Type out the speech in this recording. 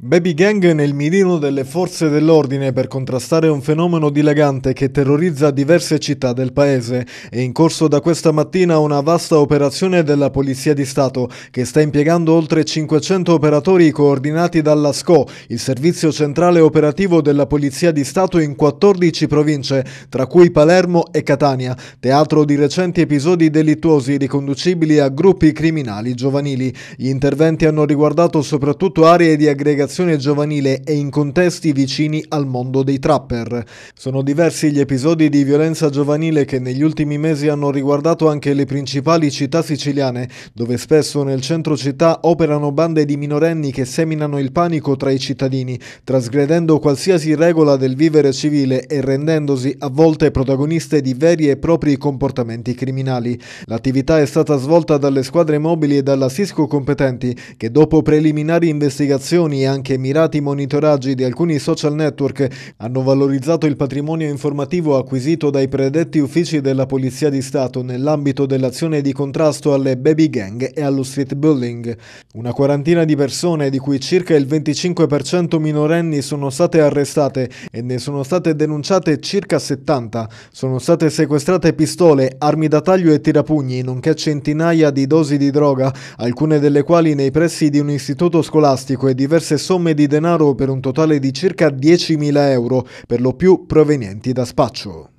Baby gang nel mirino delle forze dell'ordine per contrastare un fenomeno dilagante che terrorizza diverse città del paese. È in corso da questa mattina una vasta operazione della Polizia di Stato che sta impiegando oltre 500 operatori coordinati dalla SCO, il servizio centrale operativo della Polizia di Stato in 14 province, tra cui Palermo e Catania, teatro di recenti episodi delittuosi riconducibili a gruppi criminali giovanili. Gli interventi hanno riguardato soprattutto aree di aggregazione generazione giovanile e in contesti vicini al mondo dei trapper. Sono diversi gli episodi di violenza giovanile che negli ultimi mesi hanno riguardato anche le principali città siciliane, dove spesso nel centro città operano bande di minorenni che seminano il panico tra i cittadini, trasgredendo qualsiasi regola del vivere civile e rendendosi a volte protagoniste di veri e propri comportamenti criminali. L'attività è stata svolta dalle squadre mobili e dalla Cisco competenti, che dopo preliminari investigazioni e anche anche mirati monitoraggi di alcuni social network hanno valorizzato il patrimonio informativo acquisito dai predetti uffici della Polizia di Stato nell'ambito dell'azione di contrasto alle baby gang e allo street bullying. Una quarantina di persone, di cui circa il 25% minorenni, sono state arrestate e ne sono state denunciate circa 70. Sono state sequestrate pistole, armi da taglio e tirapugni, nonché centinaia di dosi di droga, alcune delle quali nei pressi di un istituto scolastico e diverse somme di denaro per un totale di circa 10.000 euro, per lo più provenienti da spaccio.